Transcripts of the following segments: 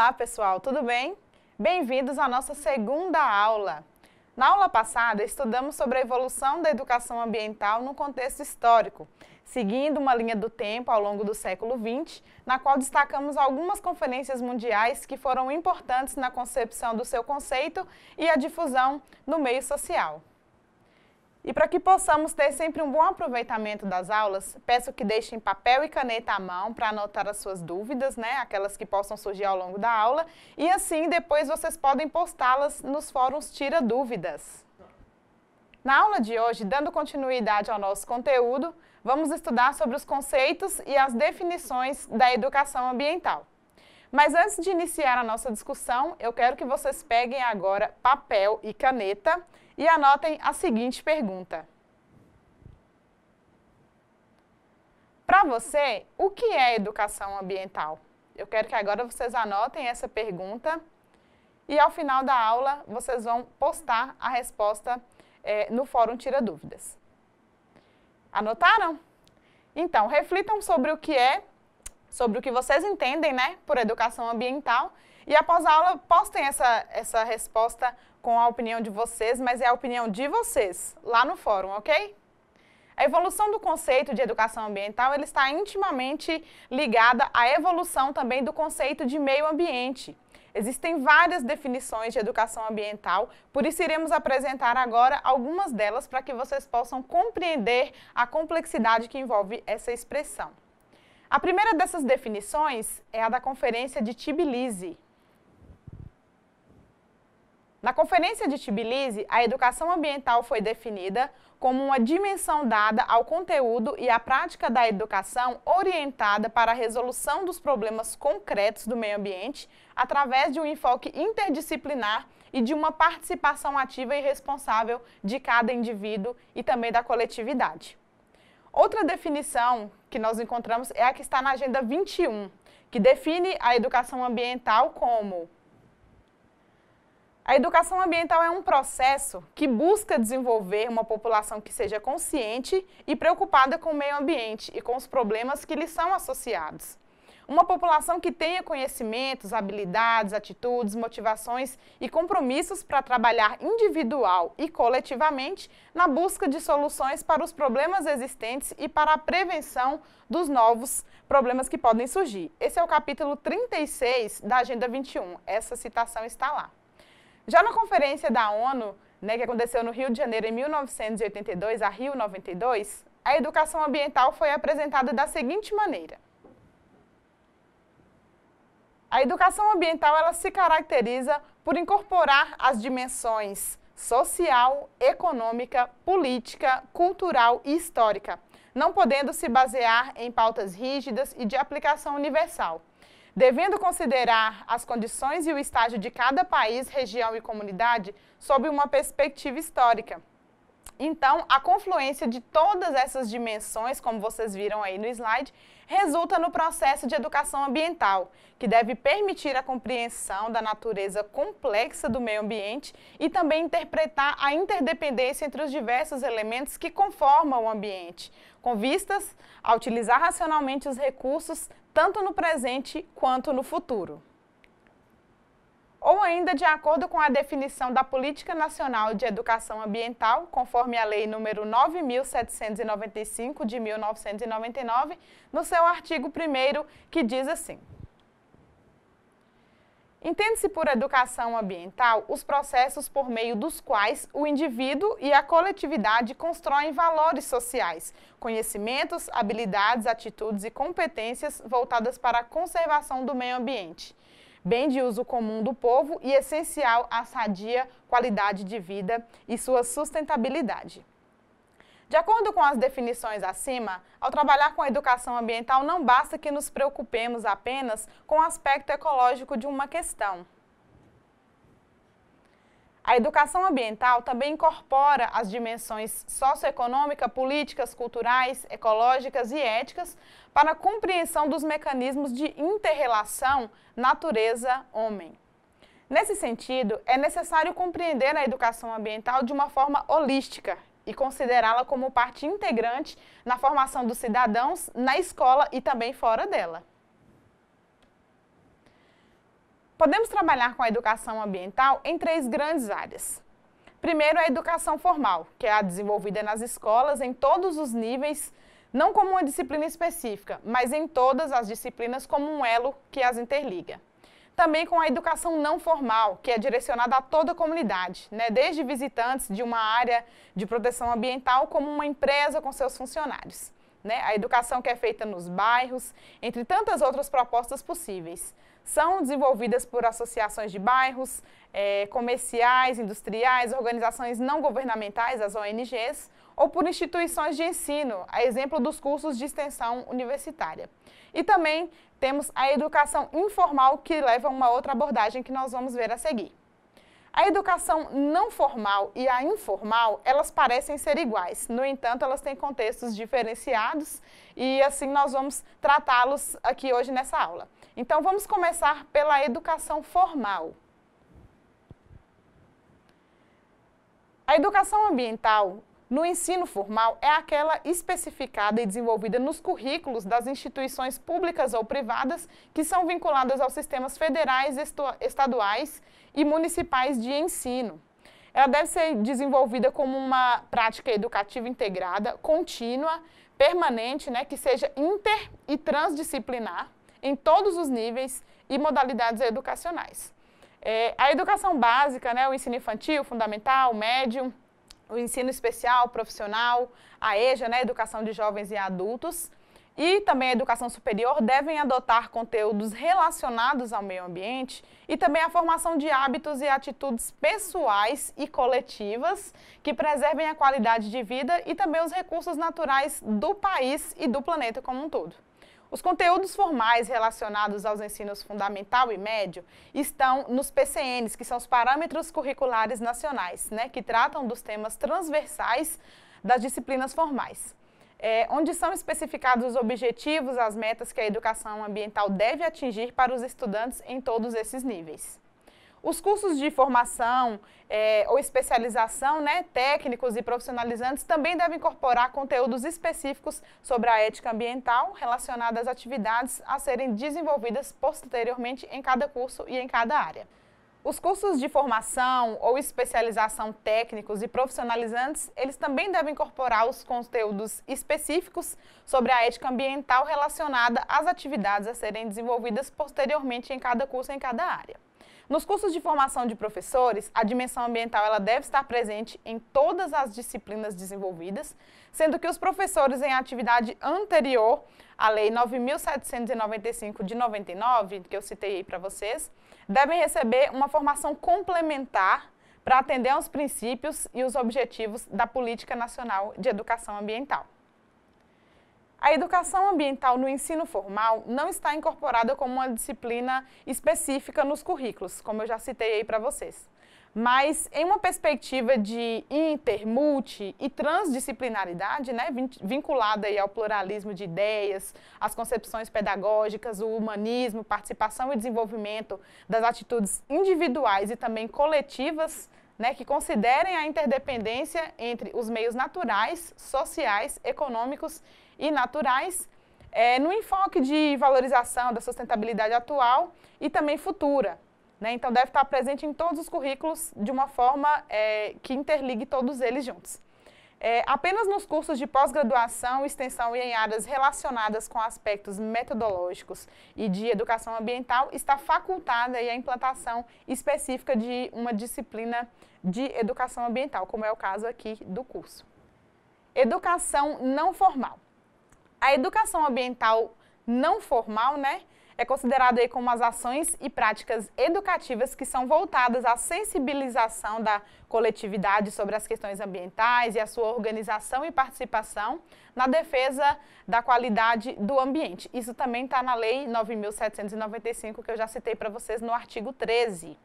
Olá, pessoal, tudo bem? Bem-vindos à nossa segunda aula. Na aula passada, estudamos sobre a evolução da educação ambiental no contexto histórico, seguindo uma linha do tempo ao longo do século XX, na qual destacamos algumas conferências mundiais que foram importantes na concepção do seu conceito e a difusão no meio social. E para que possamos ter sempre um bom aproveitamento das aulas, peço que deixem papel e caneta à mão para anotar as suas dúvidas, né, aquelas que possam surgir ao longo da aula, e assim depois vocês podem postá-las nos fóruns Tira Dúvidas. Na aula de hoje, dando continuidade ao nosso conteúdo, vamos estudar sobre os conceitos e as definições da educação ambiental. Mas antes de iniciar a nossa discussão, eu quero que vocês peguem agora papel e caneta e anotem a seguinte pergunta. Para você, o que é educação ambiental? Eu quero que agora vocês anotem essa pergunta e ao final da aula vocês vão postar a resposta é, no Fórum Tira Dúvidas. Anotaram? Então, reflitam sobre o que é, sobre o que vocês entendem né, por educação ambiental e após a aula postem essa, essa resposta com a opinião de vocês, mas é a opinião de vocês lá no fórum, ok? A evolução do conceito de educação ambiental ele está intimamente ligada à evolução também do conceito de meio ambiente. Existem várias definições de educação ambiental, por isso iremos apresentar agora algumas delas para que vocês possam compreender a complexidade que envolve essa expressão. A primeira dessas definições é a da Conferência de Tbilisi, na Conferência de Tbilisi, a educação ambiental foi definida como uma dimensão dada ao conteúdo e à prática da educação orientada para a resolução dos problemas concretos do meio ambiente através de um enfoque interdisciplinar e de uma participação ativa e responsável de cada indivíduo e também da coletividade. Outra definição que nós encontramos é a que está na Agenda 21, que define a educação ambiental como a educação ambiental é um processo que busca desenvolver uma população que seja consciente e preocupada com o meio ambiente e com os problemas que lhe são associados. Uma população que tenha conhecimentos, habilidades, atitudes, motivações e compromissos para trabalhar individual e coletivamente na busca de soluções para os problemas existentes e para a prevenção dos novos problemas que podem surgir. Esse é o capítulo 36 da Agenda 21. Essa citação está lá. Já na conferência da ONU, né, que aconteceu no Rio de Janeiro em 1982, a Rio 92, a educação ambiental foi apresentada da seguinte maneira. A educação ambiental ela se caracteriza por incorporar as dimensões social, econômica, política, cultural e histórica, não podendo se basear em pautas rígidas e de aplicação universal devendo considerar as condições e o estágio de cada país, região e comunidade sob uma perspectiva histórica. Então, a confluência de todas essas dimensões, como vocês viram aí no slide, resulta no processo de educação ambiental, que deve permitir a compreensão da natureza complexa do meio ambiente e também interpretar a interdependência entre os diversos elementos que conformam o ambiente, com vistas a utilizar racionalmente os recursos tanto no presente quanto no futuro. Ou ainda, de acordo com a definição da Política Nacional de Educação Ambiental, conforme a Lei nº 9.795 de 1999, no seu artigo 1 que diz assim: Entende-se por educação ambiental os processos por meio dos quais o indivíduo e a coletividade constroem valores sociais, conhecimentos, habilidades, atitudes e competências voltadas para a conservação do meio ambiente, bem de uso comum do povo e essencial à sadia qualidade de vida e sua sustentabilidade. De acordo com as definições acima, ao trabalhar com a educação ambiental, não basta que nos preocupemos apenas com o aspecto ecológico de uma questão. A educação ambiental também incorpora as dimensões socioeconômica, políticas, culturais, ecológicas e éticas para a compreensão dos mecanismos de interrelação natureza-homem. Nesse sentido, é necessário compreender a educação ambiental de uma forma holística e considerá-la como parte integrante na formação dos cidadãos na escola e também fora dela. Podemos trabalhar com a educação ambiental em três grandes áreas. Primeiro, a educação formal, que é a desenvolvida nas escolas em todos os níveis, não como uma disciplina específica, mas em todas as disciplinas como um elo que as interliga também com a educação não formal, que é direcionada a toda a comunidade, né? desde visitantes de uma área de proteção ambiental, como uma empresa com seus funcionários. Né? A educação que é feita nos bairros, entre tantas outras propostas possíveis. São desenvolvidas por associações de bairros, é, comerciais, industriais, organizações não governamentais, as ONGs, ou por instituições de ensino, a exemplo dos cursos de extensão universitária. E também temos a educação informal, que leva a uma outra abordagem que nós vamos ver a seguir. A educação não formal e a informal, elas parecem ser iguais. No entanto, elas têm contextos diferenciados e assim nós vamos tratá-los aqui hoje nessa aula. Então, vamos começar pela educação formal. A educação ambiental no ensino formal é aquela especificada e desenvolvida nos currículos das instituições públicas ou privadas que são vinculadas aos sistemas federais, estaduais e municipais de ensino. Ela deve ser desenvolvida como uma prática educativa integrada, contínua, permanente, né, que seja inter e transdisciplinar em todos os níveis e modalidades educacionais. É, a educação básica, né, o ensino infantil, fundamental, médio, o ensino especial, profissional, a EJA, né, Educação de Jovens e Adultos, e também a educação superior devem adotar conteúdos relacionados ao meio ambiente e também a formação de hábitos e atitudes pessoais e coletivas que preservem a qualidade de vida e também os recursos naturais do país e do planeta como um todo. Os conteúdos formais relacionados aos ensinos fundamental e médio estão nos PCNs, que são os parâmetros curriculares nacionais, né, que tratam dos temas transversais das disciplinas formais. É, onde são especificados os objetivos, as metas que a educação ambiental deve atingir para os estudantes em todos esses níveis. Os cursos de formação é, ou especialização, né, técnicos e profissionalizantes, também devem incorporar conteúdos específicos sobre a ética ambiental relacionada às atividades a serem desenvolvidas posteriormente em cada curso e em cada área. Os cursos de formação ou especialização técnicos e profissionalizantes, eles também devem incorporar os conteúdos específicos sobre a ética ambiental relacionada às atividades a serem desenvolvidas posteriormente em cada curso e em cada área. Nos cursos de formação de professores, a dimensão ambiental ela deve estar presente em todas as disciplinas desenvolvidas, sendo que os professores em atividade anterior à Lei 9.795 de 99, que eu citei aí para vocês, devem receber uma formação complementar para atender aos princípios e os objetivos da Política Nacional de Educação Ambiental. A educação ambiental no ensino formal não está incorporada como uma disciplina específica nos currículos, como eu já citei aí para vocês. Mas em uma perspectiva de inter, multi e transdisciplinaridade, né, vinculada aí ao pluralismo de ideias, às concepções pedagógicas, o humanismo, participação e desenvolvimento das atitudes individuais e também coletivas, né, que considerem a interdependência entre os meios naturais, sociais, econômicos e naturais, é, no enfoque de valorização da sustentabilidade atual e também futura. Né? Então, deve estar presente em todos os currículos de uma forma é, que interligue todos eles juntos. É, apenas nos cursos de pós-graduação, extensão e em áreas relacionadas com aspectos metodológicos e de educação ambiental, está facultada a implantação específica de uma disciplina de educação ambiental, como é o caso aqui do curso. Educação não formal. A educação ambiental não formal, né, é considerada como as ações e práticas educativas que são voltadas à sensibilização da coletividade sobre as questões ambientais e a sua organização e participação na defesa da qualidade do ambiente. Isso também está na Lei 9.795, que eu já citei para vocês no artigo 13.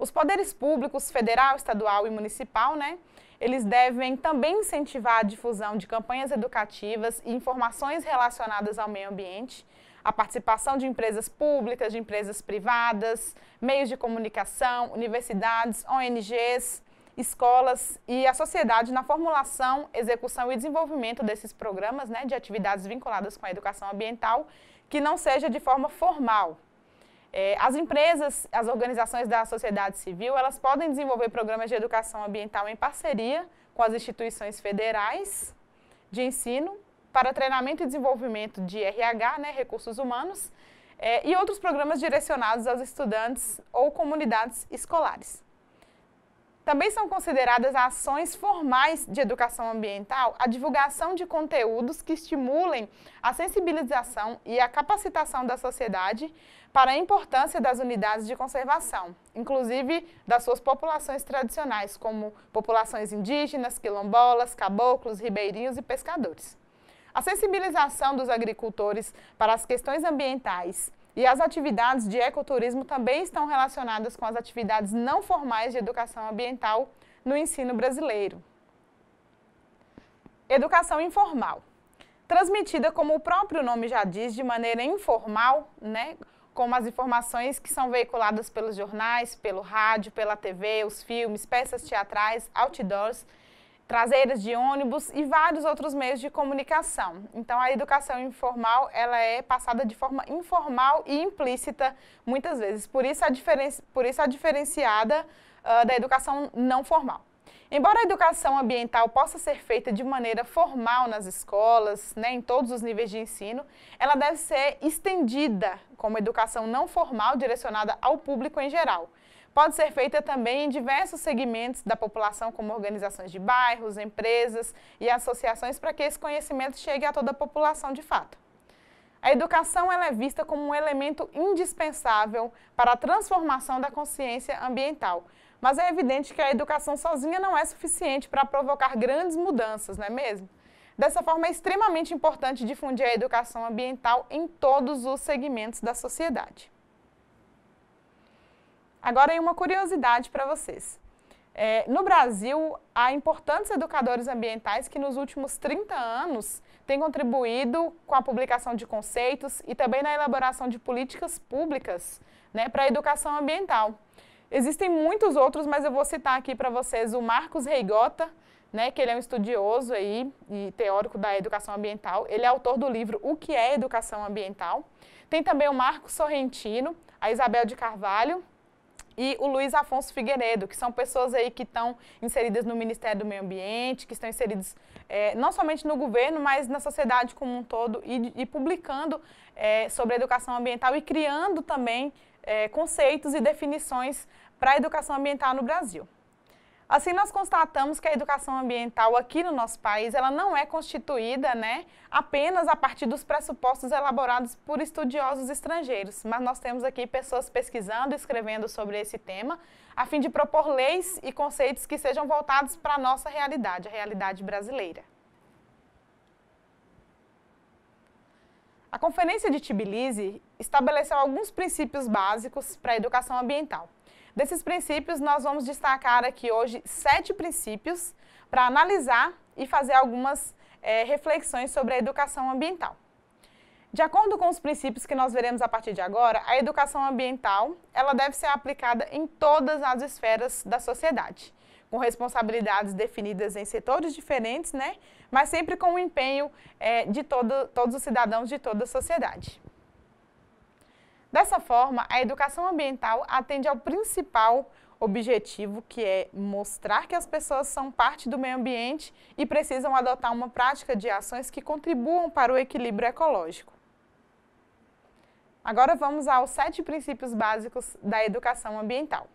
Os poderes públicos, federal, estadual e municipal, né, eles devem também incentivar a difusão de campanhas educativas e informações relacionadas ao meio ambiente, a participação de empresas públicas, de empresas privadas, meios de comunicação, universidades, ONGs, escolas e a sociedade na formulação, execução e desenvolvimento desses programas né, de atividades vinculadas com a educação ambiental, que não seja de forma formal, é, as empresas, as organizações da sociedade civil, elas podem desenvolver programas de educação ambiental em parceria com as instituições federais de ensino para treinamento e desenvolvimento de RH, né, recursos humanos, é, e outros programas direcionados aos estudantes ou comunidades escolares. Também são consideradas ações formais de educação ambiental a divulgação de conteúdos que estimulem a sensibilização e a capacitação da sociedade para a importância das unidades de conservação, inclusive das suas populações tradicionais, como populações indígenas, quilombolas, caboclos, ribeirinhos e pescadores. A sensibilização dos agricultores para as questões ambientais e as atividades de ecoturismo também estão relacionadas com as atividades não formais de educação ambiental no ensino brasileiro. Educação informal. Transmitida, como o próprio nome já diz, de maneira informal, né, como as informações que são veiculadas pelos jornais, pelo rádio, pela TV, os filmes, peças teatrais, outdoors, traseiras de ônibus e vários outros meios de comunicação. Então a educação informal, ela é passada de forma informal e implícita muitas vezes. Por isso a diferença, por isso a diferenciada uh, da educação não formal. Embora a educação ambiental possa ser feita de maneira formal nas escolas, né, em todos os níveis de ensino, ela deve ser estendida como educação não formal direcionada ao público em geral. Pode ser feita também em diversos segmentos da população, como organizações de bairros, empresas e associações, para que esse conhecimento chegue a toda a população de fato. A educação ela é vista como um elemento indispensável para a transformação da consciência ambiental, mas é evidente que a educação sozinha não é suficiente para provocar grandes mudanças, não é mesmo? Dessa forma, é extremamente importante difundir a educação ambiental em todos os segmentos da sociedade. Agora, uma curiosidade para vocês. É, no Brasil, há importantes educadores ambientais que nos últimos 30 anos têm contribuído com a publicação de conceitos e também na elaboração de políticas públicas né, para a educação ambiental. Existem muitos outros, mas eu vou citar aqui para vocês o Marcos Reigota, né, que ele é um estudioso aí e teórico da educação ambiental. Ele é autor do livro O que é Educação Ambiental. Tem também o Marcos Sorrentino, a Isabel de Carvalho, e o Luiz Afonso Figueiredo, que são pessoas aí que estão inseridas no Ministério do Meio Ambiente, que estão inseridas é, não somente no governo, mas na sociedade como um todo e, e publicando é, sobre a educação ambiental e criando também é, conceitos e definições para a educação ambiental no Brasil. Assim, nós constatamos que a educação ambiental aqui no nosso país, ela não é constituída né, apenas a partir dos pressupostos elaborados por estudiosos estrangeiros, mas nós temos aqui pessoas pesquisando e escrevendo sobre esse tema, a fim de propor leis e conceitos que sejam voltados para a nossa realidade, a realidade brasileira. A Conferência de Tbilisi estabeleceu alguns princípios básicos para a educação ambiental. Desses princípios, nós vamos destacar aqui hoje sete princípios para analisar e fazer algumas é, reflexões sobre a educação ambiental. De acordo com os princípios que nós veremos a partir de agora, a educação ambiental ela deve ser aplicada em todas as esferas da sociedade, com responsabilidades definidas em setores diferentes, né? mas sempre com o empenho é, de todo, todos os cidadãos de toda a sociedade. Dessa forma, a educação ambiental atende ao principal objetivo, que é mostrar que as pessoas são parte do meio ambiente e precisam adotar uma prática de ações que contribuam para o equilíbrio ecológico. Agora vamos aos sete princípios básicos da educação ambiental.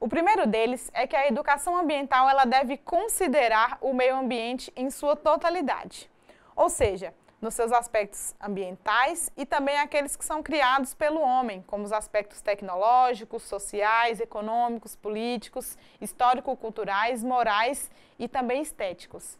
O primeiro deles é que a educação ambiental ela deve considerar o meio ambiente em sua totalidade. Ou seja, nos seus aspectos ambientais e também aqueles que são criados pelo homem, como os aspectos tecnológicos, sociais, econômicos, políticos, histórico-culturais, morais e também estéticos.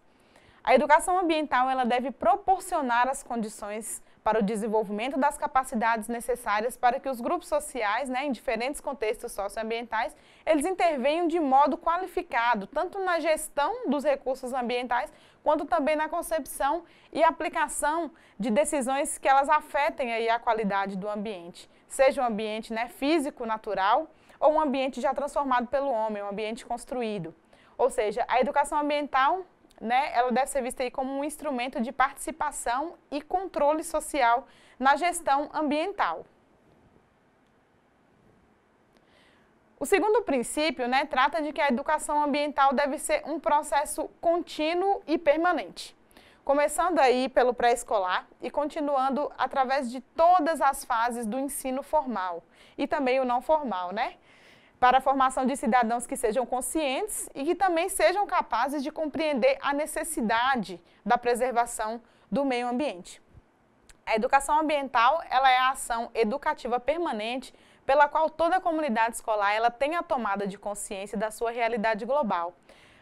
A educação ambiental ela deve proporcionar as condições para o desenvolvimento das capacidades necessárias para que os grupos sociais, né, em diferentes contextos socioambientais, eles intervenham de modo qualificado, tanto na gestão dos recursos ambientais quanto também na concepção e aplicação de decisões que elas afetem aí a qualidade do ambiente, seja um ambiente né, físico, natural, ou um ambiente já transformado pelo homem, um ambiente construído. Ou seja, a educação ambiental né, ela deve ser vista aí como um instrumento de participação e controle social na gestão ambiental. O segundo princípio né, trata de que a educação ambiental deve ser um processo contínuo e permanente, começando aí pelo pré-escolar e continuando através de todas as fases do ensino formal e também o não formal, né? Para a formação de cidadãos que sejam conscientes e que também sejam capazes de compreender a necessidade da preservação do meio ambiente. A educação ambiental ela é a ação educativa permanente pela qual toda a comunidade escolar ela tem a tomada de consciência da sua realidade global,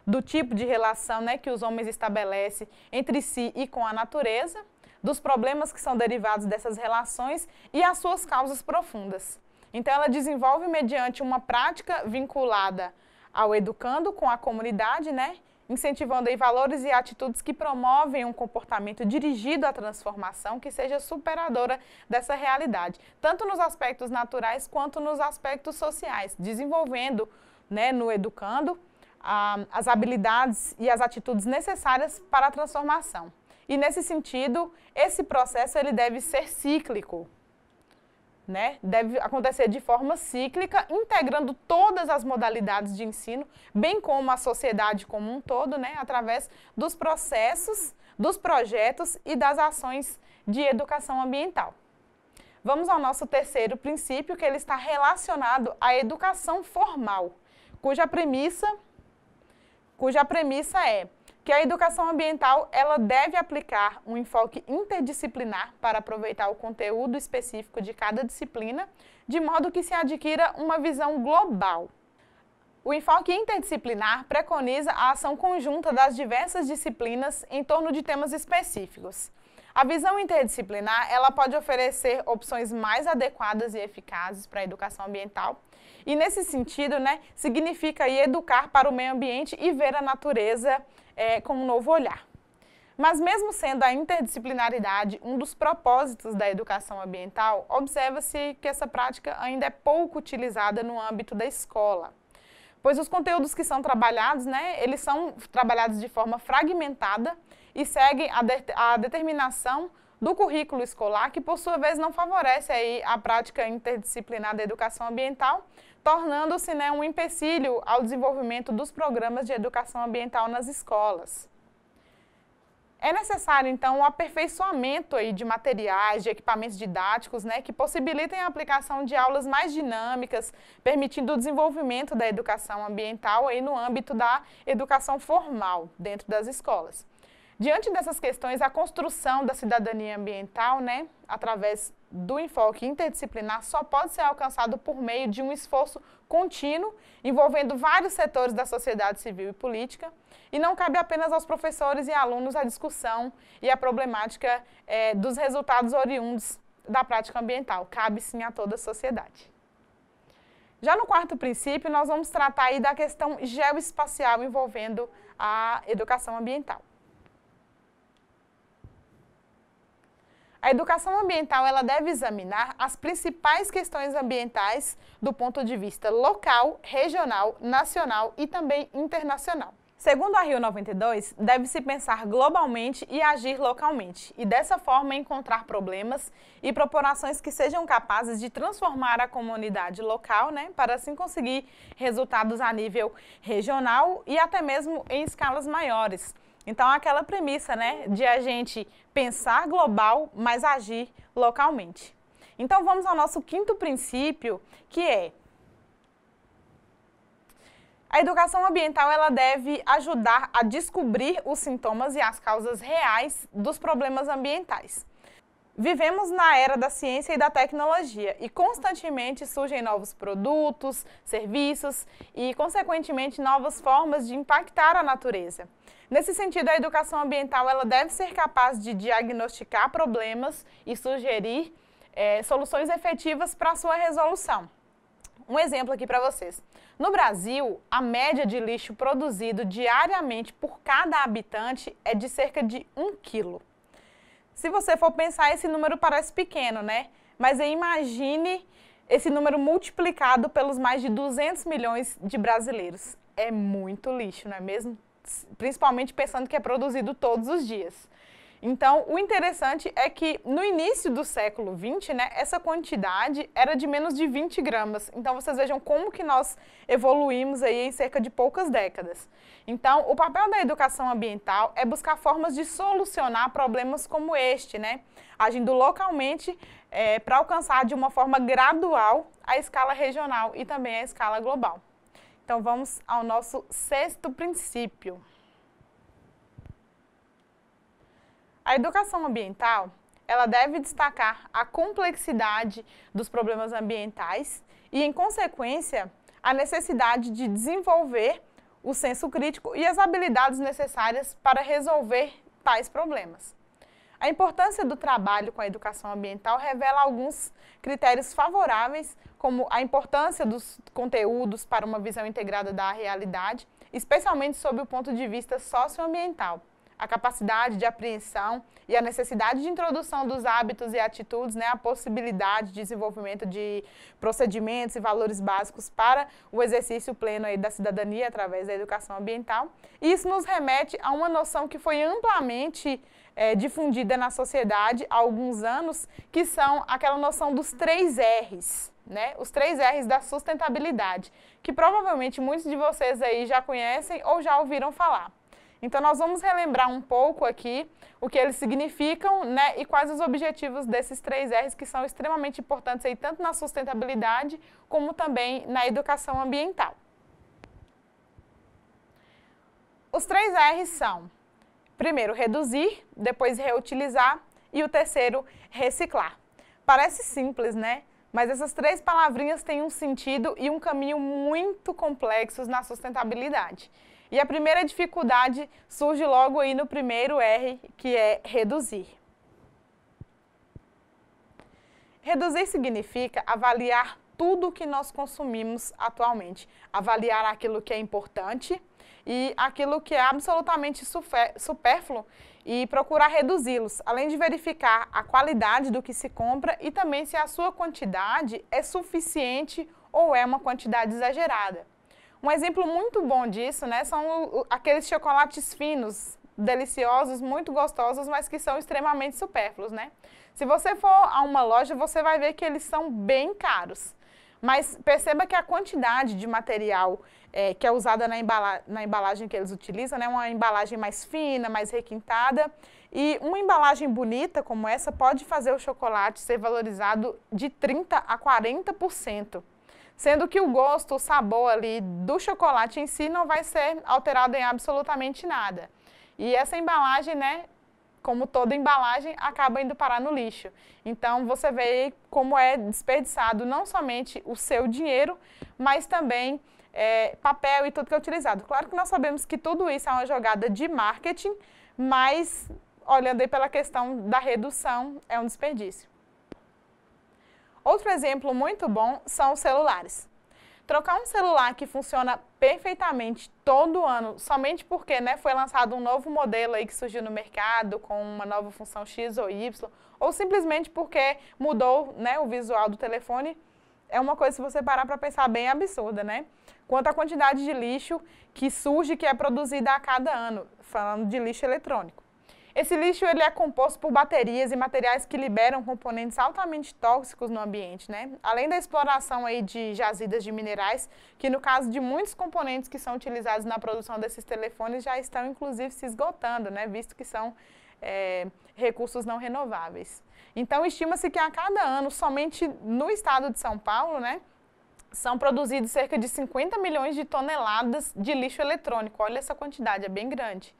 do tipo de relação né, que os homens estabelecem entre si e com a natureza, dos problemas que são derivados dessas relações e as suas causas profundas. Então, ela desenvolve mediante uma prática vinculada ao educando com a comunidade, né? incentivando aí valores e atitudes que promovem um comportamento dirigido à transformação que seja superadora dessa realidade, tanto nos aspectos naturais quanto nos aspectos sociais, desenvolvendo, né, no educando, as habilidades e as atitudes necessárias para a transformação. E nesse sentido, esse processo ele deve ser cíclico, né, deve acontecer de forma cíclica, integrando todas as modalidades de ensino, bem como a sociedade como um todo, né, através dos processos, dos projetos e das ações de educação ambiental. Vamos ao nosso terceiro princípio, que ele está relacionado à educação formal, cuja premissa, cuja premissa é que a educação ambiental ela deve aplicar um enfoque interdisciplinar para aproveitar o conteúdo específico de cada disciplina, de modo que se adquira uma visão global. O enfoque interdisciplinar preconiza a ação conjunta das diversas disciplinas em torno de temas específicos. A visão interdisciplinar ela pode oferecer opções mais adequadas e eficazes para a educação ambiental. E nesse sentido, né, significa educar para o meio ambiente e ver a natureza é, com um novo olhar. Mas mesmo sendo a interdisciplinaridade um dos propósitos da educação ambiental, observa-se que essa prática ainda é pouco utilizada no âmbito da escola. Pois os conteúdos que são trabalhados, né, eles são trabalhados de forma fragmentada e seguem a, de a determinação do currículo escolar, que por sua vez não favorece aí a prática interdisciplinar da educação ambiental, tornando-se né, um empecilho ao desenvolvimento dos programas de educação ambiental nas escolas. É necessário, então, o um aperfeiçoamento aí de materiais, de equipamentos didáticos, né, que possibilitem a aplicação de aulas mais dinâmicas, permitindo o desenvolvimento da educação ambiental aí no âmbito da educação formal dentro das escolas. Diante dessas questões, a construção da cidadania ambiental, né, através do enfoque interdisciplinar só pode ser alcançado por meio de um esforço contínuo envolvendo vários setores da sociedade civil e política, e não cabe apenas aos professores e alunos a discussão e a problemática é, dos resultados oriundos da prática ambiental, cabe sim a toda a sociedade. Já no quarto princípio, nós vamos tratar aí da questão geoespacial envolvendo a educação ambiental. A educação ambiental ela deve examinar as principais questões ambientais do ponto de vista local, regional, nacional e também internacional. Segundo a Rio 92, deve-se pensar globalmente e agir localmente, e dessa forma encontrar problemas e proporções que sejam capazes de transformar a comunidade local, né, para assim conseguir resultados a nível regional e até mesmo em escalas maiores. Então, aquela premissa né, de a gente pensar global, mas agir localmente. Então, vamos ao nosso quinto princípio, que é a educação ambiental ela deve ajudar a descobrir os sintomas e as causas reais dos problemas ambientais. Vivemos na era da ciência e da tecnologia e constantemente surgem novos produtos, serviços e, consequentemente, novas formas de impactar a natureza. Nesse sentido, a educação ambiental ela deve ser capaz de diagnosticar problemas e sugerir é, soluções efetivas para sua resolução. Um exemplo aqui para vocês. No Brasil, a média de lixo produzido diariamente por cada habitante é de cerca de 1 quilo. Se você for pensar, esse número parece pequeno, né? Mas imagine esse número multiplicado pelos mais de 200 milhões de brasileiros. É muito lixo, não é mesmo? principalmente pensando que é produzido todos os dias. Então, o interessante é que no início do século XX, né, essa quantidade era de menos de 20 gramas. Então, vocês vejam como que nós evoluímos aí em cerca de poucas décadas. Então, o papel da educação ambiental é buscar formas de solucionar problemas como este, né, agindo localmente é, eh, para alcançar de uma forma gradual a escala regional e também a escala global. Então vamos ao nosso sexto princípio. A educação ambiental, ela deve destacar a complexidade dos problemas ambientais e, em consequência, a necessidade de desenvolver o senso crítico e as habilidades necessárias para resolver tais problemas. A importância do trabalho com a educação ambiental revela alguns critérios favoráveis, como a importância dos conteúdos para uma visão integrada da realidade, especialmente sob o ponto de vista socioambiental a capacidade de apreensão e a necessidade de introdução dos hábitos e atitudes, né, a possibilidade de desenvolvimento de procedimentos e valores básicos para o exercício pleno aí da cidadania através da educação ambiental. Isso nos remete a uma noção que foi amplamente é, difundida na sociedade há alguns anos, que são aquela noção dos três R's, né? Os três R's da sustentabilidade, que provavelmente muitos de vocês aí já conhecem ou já ouviram falar. Então, nós vamos relembrar um pouco aqui o que eles significam né, e quais os objetivos desses três R's que são extremamente importantes aí, tanto na sustentabilidade como também na educação ambiental. Os três R's são, primeiro, reduzir, depois reutilizar e o terceiro, reciclar. Parece simples, né? Mas essas três palavrinhas têm um sentido e um caminho muito complexos na sustentabilidade. E a primeira dificuldade surge logo aí no primeiro R, que é reduzir. Reduzir significa avaliar tudo o que nós consumimos atualmente, avaliar aquilo que é importante e aquilo que é absolutamente supérfluo e procurar reduzi-los, além de verificar a qualidade do que se compra e também se a sua quantidade é suficiente ou é uma quantidade exagerada. Um exemplo muito bom disso, né, são aqueles chocolates finos, deliciosos, muito gostosos, mas que são extremamente supérfluos, né? Se você for a uma loja, você vai ver que eles são bem caros. Mas perceba que a quantidade de material é, que é usada na, embala na embalagem que eles utilizam, né, uma embalagem mais fina, mais requintada, e uma embalagem bonita como essa pode fazer o chocolate ser valorizado de 30% a 40% sendo que o gosto, o sabor ali do chocolate em si não vai ser alterado em absolutamente nada. E essa embalagem, né, como toda embalagem, acaba indo parar no lixo. Então você vê como é desperdiçado não somente o seu dinheiro, mas também é, papel e tudo que é utilizado. Claro que nós sabemos que tudo isso é uma jogada de marketing, mas olhando aí pela questão da redução, é um desperdício. Outro exemplo muito bom são os celulares. Trocar um celular que funciona perfeitamente todo ano, somente porque né, foi lançado um novo modelo aí que surgiu no mercado com uma nova função X ou Y, ou simplesmente porque mudou né, o visual do telefone, é uma coisa, se você parar para pensar, bem absurda, né? Quanto à quantidade de lixo que surge, que é produzida a cada ano, falando de lixo eletrônico. Esse lixo ele é composto por baterias e materiais que liberam componentes altamente tóxicos no ambiente, né? Além da exploração aí de jazidas de minerais, que no caso de muitos componentes que são utilizados na produção desses telefones já estão inclusive se esgotando, né? Visto que são é, recursos não renováveis. Então estima-se que a cada ano, somente no estado de São Paulo, né? são produzidos cerca de 50 milhões de toneladas de lixo eletrônico. Olha essa quantidade, é bem grande.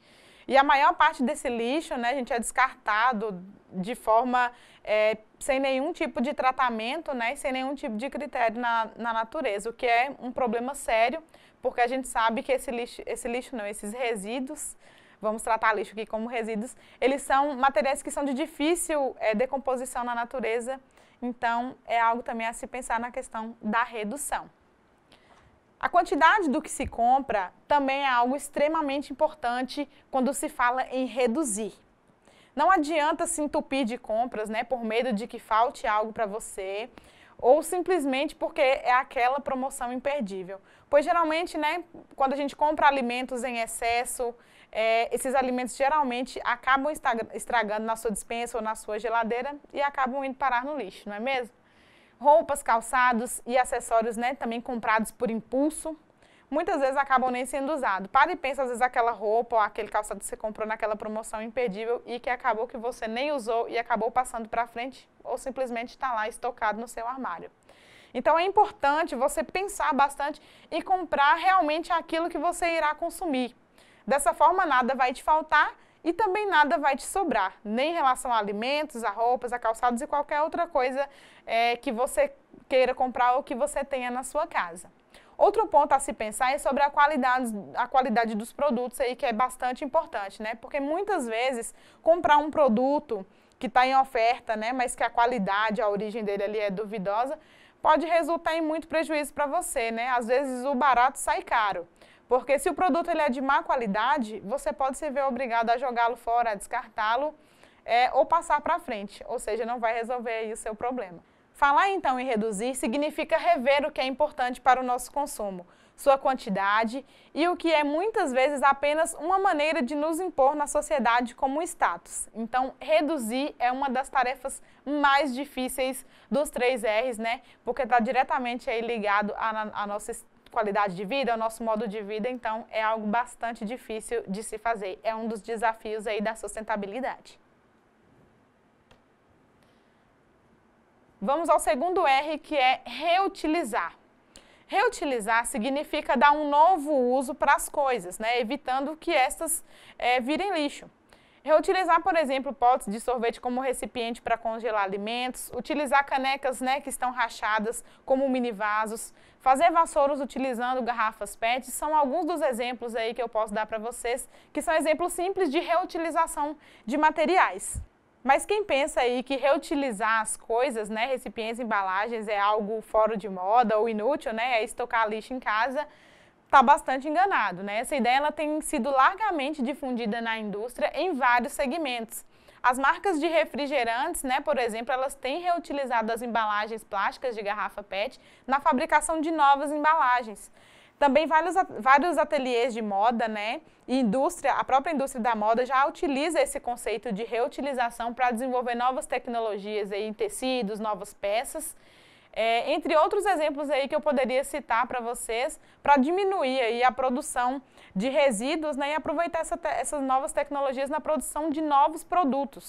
E a maior parte desse lixo, né, a gente é descartado de forma é, sem nenhum tipo de tratamento, né, e sem nenhum tipo de critério na, na natureza, o que é um problema sério, porque a gente sabe que esse lixo, esse lixo não, esses resíduos, vamos tratar lixo aqui como resíduos, eles são materiais que são de difícil é, decomposição na natureza, então é algo também a se pensar na questão da redução. A quantidade do que se compra também é algo extremamente importante quando se fala em reduzir. Não adianta se entupir de compras, né, por medo de que falte algo para você, ou simplesmente porque é aquela promoção imperdível. Pois geralmente, né, quando a gente compra alimentos em excesso, é, esses alimentos geralmente acabam estragando na sua dispensa ou na sua geladeira e acabam indo parar no lixo, não é mesmo? roupas, calçados e acessórios, né, também comprados por impulso, muitas vezes acabam nem sendo usados. Para e pensa, às vezes, aquela roupa ou aquele calçado que você comprou naquela promoção imperdível e que acabou que você nem usou e acabou passando para frente ou simplesmente está lá estocado no seu armário. Então é importante você pensar bastante e comprar realmente aquilo que você irá consumir. Dessa forma, nada vai te faltar e também nada vai te sobrar, nem em relação a alimentos, a roupas, a calçados e qualquer outra coisa é, que você queira comprar ou que você tenha na sua casa. Outro ponto a se pensar é sobre a qualidade, a qualidade dos produtos aí, que é bastante importante, né? Porque muitas vezes comprar um produto que está em oferta, né, mas que a qualidade, a origem dele ali é duvidosa, pode resultar em muito prejuízo para você, né? Às vezes o barato sai caro. Porque se o produto ele é de má qualidade, você pode se ver obrigado a jogá-lo fora, a descartá-lo é, ou passar para frente, ou seja, não vai resolver o seu problema. Falar então em reduzir significa rever o que é importante para o nosso consumo, sua quantidade e o que é muitas vezes apenas uma maneira de nos impor na sociedade como status. Então, reduzir é uma das tarefas mais difíceis dos três R's, né? Porque está diretamente aí ligado à nossa qualidade de vida, o nosso modo de vida, então é algo bastante difícil de se fazer. É um dos desafios aí da sustentabilidade. Vamos ao segundo R, que é reutilizar. Reutilizar significa dar um novo uso para as coisas, né? evitando que estas é, eh, virem lixo. Reutilizar, por exemplo, potes de sorvete como recipiente para congelar alimentos, utilizar canecas né, que estão rachadas como minivasos, fazer vassouros utilizando garrafas PET, são alguns dos exemplos aí que eu posso dar para vocês, que são exemplos simples de reutilização de materiais. Mas quem pensa aí que reutilizar as coisas, né, recipientes, embalagens, é algo fora de moda ou inútil, né, é estocar lixo em casa, está bastante enganado. Né? Essa ideia ela tem sido largamente difundida na indústria em vários segmentos. As marcas de refrigerantes, né, por exemplo, elas têm reutilizado as embalagens plásticas de garrafa PET na fabricação de novas embalagens. Também vários, vários ateliês de moda, né, e indústria, a própria indústria da moda já utiliza esse conceito de reutilização para desenvolver novas tecnologias aí, em tecidos, novas peças. É, entre outros exemplos aí que eu poderia citar para vocês, para diminuir aí a produção de resíduos né, e aproveitar essa te essas novas tecnologias na produção de novos produtos.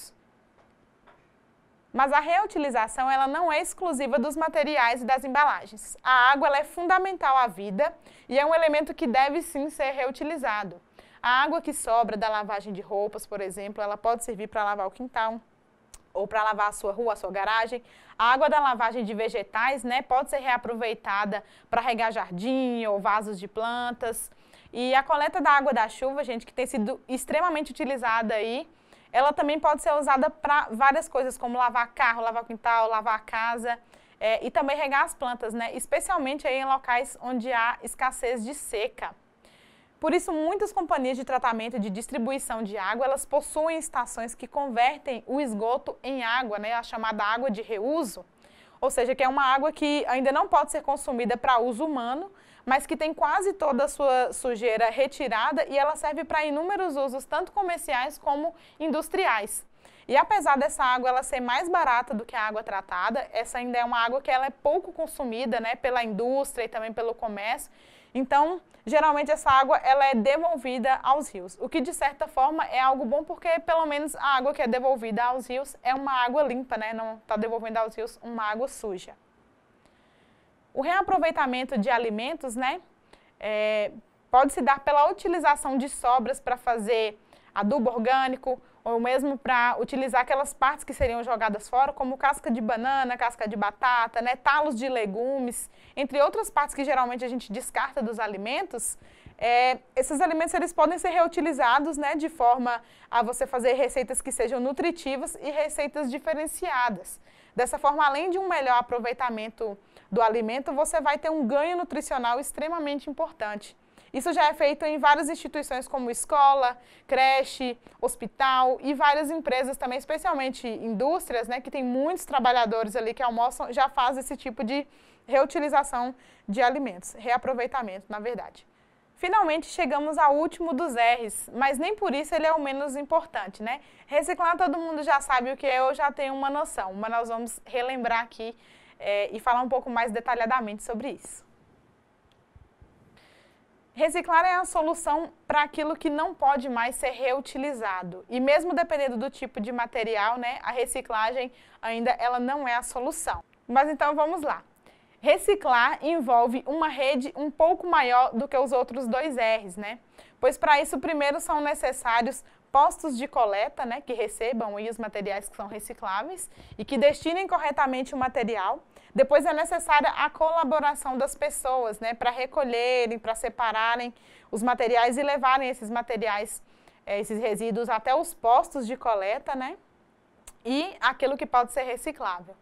Mas a reutilização ela não é exclusiva dos materiais e das embalagens. A água é fundamental à vida e é um elemento que deve sim ser reutilizado. A água que sobra da lavagem de roupas, por exemplo, ela pode servir para lavar o quintal, ou para lavar a sua rua, a sua garagem. A água da lavagem de vegetais, né, pode ser reaproveitada para regar jardim ou vasos de plantas. E a coleta da água da chuva, gente, que tem sido extremamente utilizada aí, ela também pode ser usada para várias coisas, como lavar carro, lavar quintal, lavar casa é, e também regar as plantas, né? Especialmente aí em locais onde há escassez de seca. Por isso, muitas companhias de tratamento e de distribuição de água, elas possuem estações que convertem o esgoto em água, né, a chamada água de reuso, ou seja, que é uma água que ainda não pode ser consumida para uso humano, mas que tem quase toda a sua sujeira retirada e ela serve para inúmeros usos, tanto comerciais como industriais. E apesar dessa água ela ser mais barata do que a água tratada, essa ainda é uma água que ela é pouco consumida né, pela indústria e também pelo comércio, então, geralmente essa água ela é devolvida aos rios, o que de certa forma é algo bom porque pelo menos a água que é devolvida aos rios é uma água limpa, né? Não está devolvendo aos rios uma água suja. O reaproveitamento de alimentos, né? É, pode se dar pela utilização de sobras para fazer adubo orgânico, ou mesmo para utilizar aquelas partes que seriam jogadas fora, como casca de banana, casca de batata, né, talos de legumes, entre outras partes que geralmente a gente descarta dos alimentos, é, esses alimentos eles podem ser reutilizados né, de forma a você fazer receitas que sejam nutritivas e receitas diferenciadas. Dessa forma, além de um melhor aproveitamento do alimento, você vai ter um ganho nutricional extremamente importante. Isso já é feito em várias instituições como escola, creche, hospital e várias empresas também, especialmente indústrias, né, que tem muitos trabalhadores ali que almoçam, já faz esse tipo de reutilização de alimentos, reaproveitamento, na verdade. Finalmente chegamos ao último dos R's, mas nem por isso ele é o menos importante, né? Reciclar todo mundo já sabe o que é, eu já tenho uma noção, mas nós vamos relembrar aqui é, e falar um pouco mais detalhadamente sobre isso. Reciclar é a solução para aquilo que não pode mais ser reutilizado. E mesmo dependendo do tipo de material, né, a reciclagem ainda ela não é a solução. Mas então vamos lá. Reciclar envolve uma rede um pouco maior do que os outros dois R's, né? Pois para isso primeiro são necessários postos de coleta, né, que recebam os materiais que são recicláveis e que destinem corretamente o material depois é necessária a colaboração das pessoas, né, para recolherem, para separarem os materiais e levarem esses materiais, é, esses resíduos até os postos de coleta, né, e aquilo que pode ser reciclável.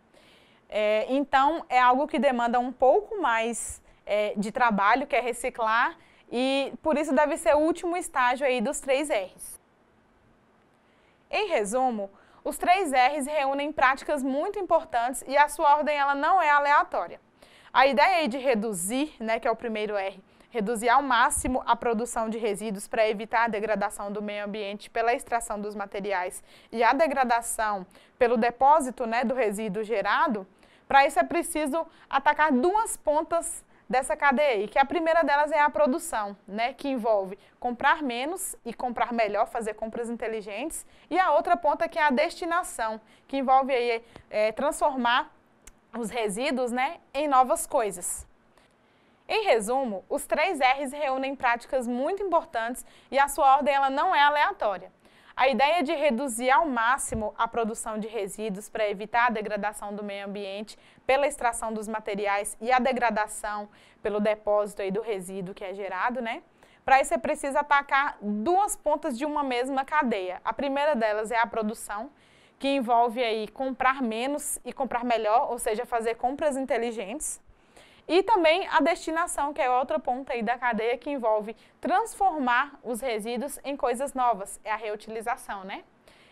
É, então, é algo que demanda um pouco mais é, de trabalho, que é reciclar, e por isso deve ser o último estágio aí dos três R's. Em resumo, os três R's reúnem práticas muito importantes e a sua ordem ela não é aleatória. A ideia de reduzir, né, que é o primeiro R, reduzir ao máximo a produção de resíduos para evitar a degradação do meio ambiente pela extração dos materiais e a degradação pelo depósito né, do resíduo gerado, para isso é preciso atacar duas pontas dessa cadeia, aí, que a primeira delas é a produção, né, que envolve comprar menos e comprar melhor, fazer compras inteligentes, e a outra ponta que é a destinação, que envolve aí, é, transformar os resíduos né, em novas coisas. Em resumo, os três R's reúnem práticas muito importantes e a sua ordem ela não é aleatória. A ideia de reduzir ao máximo a produção de resíduos para evitar a degradação do meio ambiente pela extração dos materiais e a degradação pelo depósito aí do resíduo que é gerado, né? Para isso é preciso atacar duas pontas de uma mesma cadeia. A primeira delas é a produção, que envolve aí comprar menos e comprar melhor, ou seja, fazer compras inteligentes. E também a destinação, que é outra ponta aí da cadeia que envolve transformar os resíduos em coisas novas, é a reutilização, né?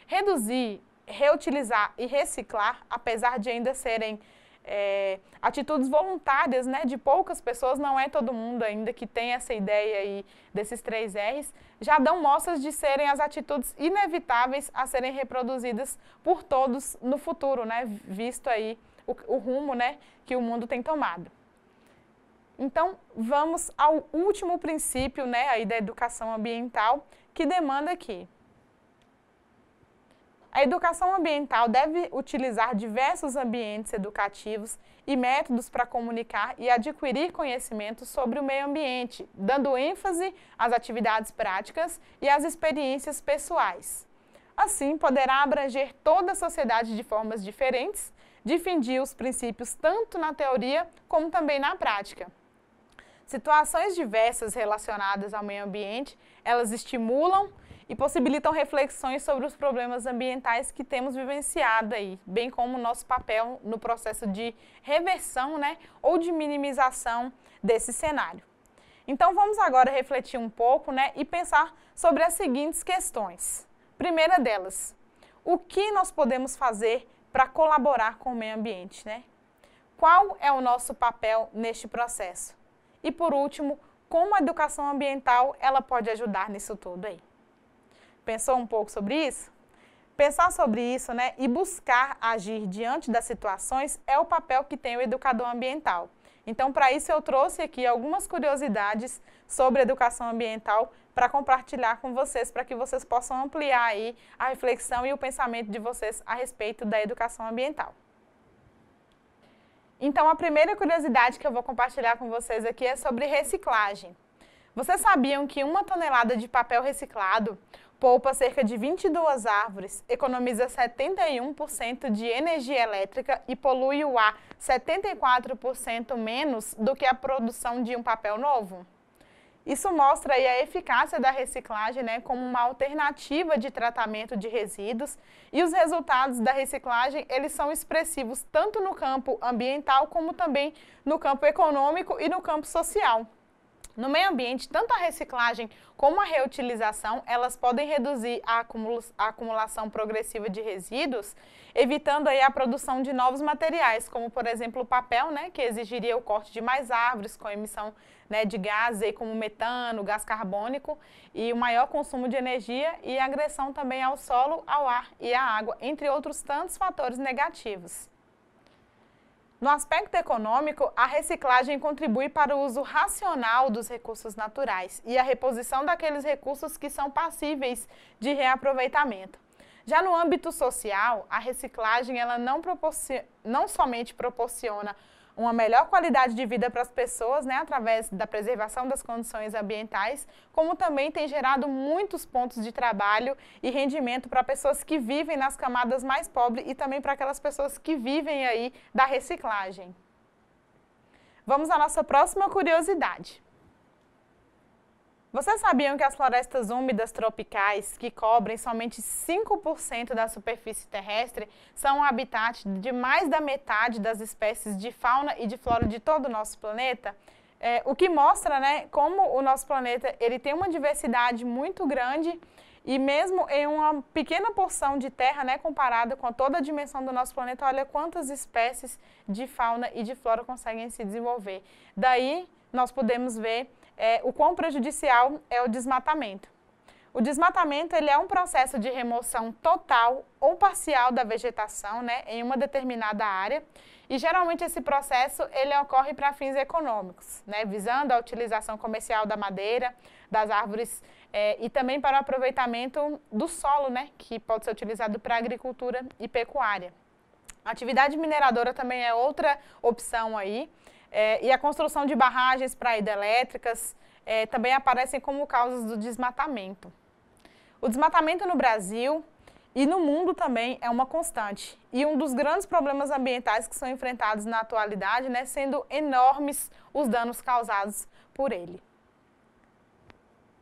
Reduzir, reutilizar e reciclar, apesar de ainda serem é, atitudes voluntárias, né, de poucas pessoas, não é todo mundo ainda que tem essa ideia aí desses três R's, já dão mostras de serem as atitudes inevitáveis a serem reproduzidas por todos no futuro, né, visto aí o, o rumo, né, que o mundo tem tomado. Então, vamos ao último princípio né, aí da educação ambiental, que demanda aqui. A educação ambiental deve utilizar diversos ambientes educativos e métodos para comunicar e adquirir conhecimentos sobre o meio ambiente, dando ênfase às atividades práticas e às experiências pessoais. Assim, poderá abranger toda a sociedade de formas diferentes, difundir os princípios tanto na teoria como também na prática. Situações diversas relacionadas ao meio ambiente, elas estimulam e possibilitam reflexões sobre os problemas ambientais que temos vivenciado aí, bem como o nosso papel no processo de reversão, né, ou de minimização desse cenário. Então vamos agora refletir um pouco, né, e pensar sobre as seguintes questões. Primeira delas, o que nós podemos fazer para colaborar com o meio ambiente, né? Qual é o nosso papel neste processo? E por último, como a educação ambiental ela pode ajudar nisso tudo aí? Pensou um pouco sobre isso? Pensar sobre isso né, e buscar agir diante das situações é o papel que tem o educador ambiental. Então, para isso, eu trouxe aqui algumas curiosidades sobre educação ambiental para compartilhar com vocês, para que vocês possam ampliar aí a reflexão e o pensamento de vocês a respeito da educação ambiental. Então, a primeira curiosidade que eu vou compartilhar com vocês aqui é sobre reciclagem. Vocês sabiam que uma tonelada de papel reciclado poupa cerca de 22 árvores, economiza 71% de energia elétrica e polui o ar 74% menos do que a produção de um papel novo? Isso mostra aí a eficácia da reciclagem né, como uma alternativa de tratamento de resíduos e os resultados da reciclagem eles são expressivos tanto no campo ambiental como também no campo econômico e no campo social. No meio ambiente, tanto a reciclagem como a reutilização, elas podem reduzir a, acumulação progressiva de resíduos, evitando aí a produção de novos materiais, como por exemplo o papel, né, que exigiria o corte de mais árvores com emissão né, de gás aí como metano, gás carbônico e o maior consumo de energia e agressão também ao solo, ao ar e à água, entre outros tantos fatores negativos. No aspecto econômico, a reciclagem contribui para o uso racional dos recursos naturais e a reposição daqueles recursos que são passíveis de reaproveitamento. Já no âmbito social, a reciclagem ela não, não somente proporciona uma melhor qualidade de vida para as pessoas, né, através da preservação das condições ambientais, como também tem gerado muitos pontos de trabalho e rendimento para pessoas que vivem nas camadas mais pobres e também para aquelas pessoas que vivem aí da reciclagem. Vamos à nossa próxima curiosidade. Vocês sabiam que as florestas úmidas tropicais, que cobrem somente 5% da superfície terrestre, são o habitat de mais da metade das espécies de fauna e de flora de todo o nosso planeta? É, o que mostra né, como o nosso planeta ele tem uma diversidade muito grande e mesmo em uma pequena porção de terra, né, comparada com toda a dimensão do nosso planeta, olha quantas espécies de fauna e de flora conseguem se desenvolver. Daí nós podemos ver é, o quão prejudicial é o desmatamento. O desmatamento ele é um processo de remoção total ou parcial da vegetação né, em uma determinada área e geralmente esse processo ele ocorre para fins econômicos, né, visando a utilização comercial da madeira, das árvores é, e também para o aproveitamento do solo, né, que pode ser utilizado para agricultura e pecuária. A atividade mineradora também é outra opção aí, é, e a construção de barragens para hidrelétricas é, também aparecem como causas do desmatamento. O desmatamento no Brasil e no mundo também é uma constante. E um dos grandes problemas ambientais que são enfrentados na atualidade, né, sendo enormes os danos causados por ele.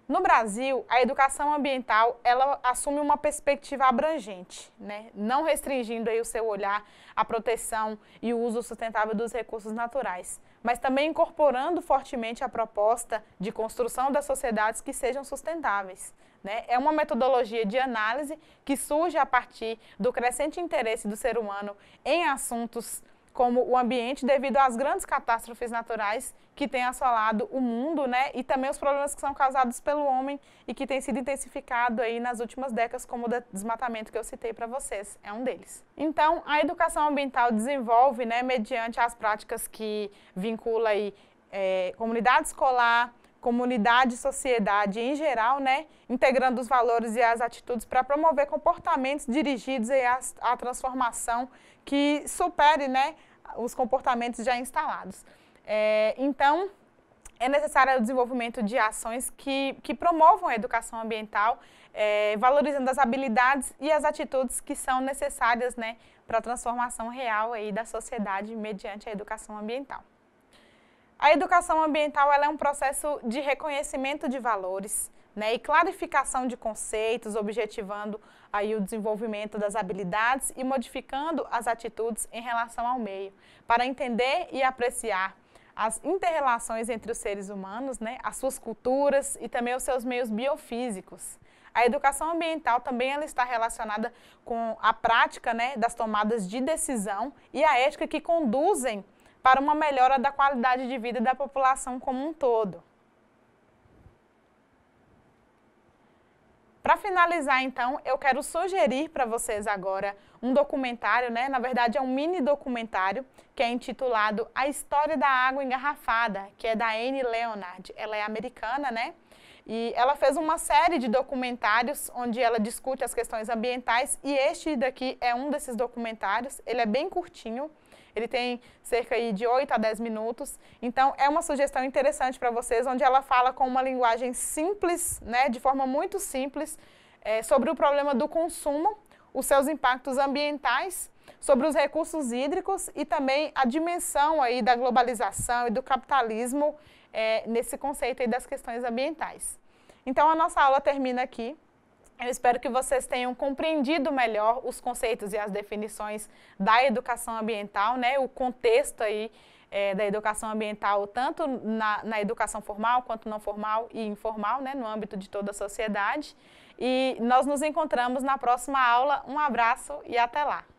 No Brasil, a educação ambiental ela assume uma perspectiva abrangente, né? não restringindo aí o seu olhar à proteção e o uso sustentável dos recursos naturais, mas também incorporando fortemente a proposta de construção das sociedades que sejam sustentáveis. Né? É uma metodologia de análise que surge a partir do crescente interesse do ser humano em assuntos como o ambiente devido às grandes catástrofes naturais que têm assolado o mundo, né? E também os problemas que são causados pelo homem e que têm sido intensificado aí nas últimas décadas, como o desmatamento que eu citei para vocês, é um deles. Então, a educação ambiental desenvolve, né, mediante as práticas que vincula aí é, comunidade escolar, comunidade e sociedade em geral, né, integrando os valores e as atitudes para promover comportamentos dirigidos à transformação que supere, né, os comportamentos já instalados. É, então, é necessário o desenvolvimento de ações que, que promovam a educação ambiental, é, valorizando as habilidades e as atitudes que são necessárias né, para a transformação real aí da sociedade mediante a educação ambiental. A educação ambiental é um processo de reconhecimento de valores né, e clarificação de conceitos, objetivando aí o desenvolvimento das habilidades e modificando as atitudes em relação ao meio, para entender e apreciar as interrelações entre os seres humanos, né, as suas culturas e também os seus meios biofísicos. A educação ambiental também ela está relacionada com a prática né, das tomadas de decisão e a ética que conduzem para uma melhora da qualidade de vida da população como um todo. Para finalizar, então, eu quero sugerir para vocês agora um documentário, né? Na verdade, é um mini documentário que é intitulado A História da Água Engarrafada, que é da Anne Leonard. Ela é americana, né? E ela fez uma série de documentários onde ela discute as questões ambientais e este daqui é um desses documentários. Ele é bem curtinho. Ele tem cerca aí de 8 a 10 minutos. Então, é uma sugestão interessante para vocês, onde ela fala com uma linguagem simples, né, de forma muito simples, é, sobre o problema do consumo, os seus impactos ambientais, sobre os recursos hídricos e também a dimensão aí da globalização e do capitalismo é, nesse conceito aí das questões ambientais. Então, a nossa aula termina aqui. Eu espero que vocês tenham compreendido melhor os conceitos e as definições da educação ambiental, né? O contexto aí é, da educação ambiental, tanto na, na, educação formal quanto não formal e informal, né? No âmbito de toda a sociedade. E nós nos encontramos na próxima aula. Um abraço e até lá.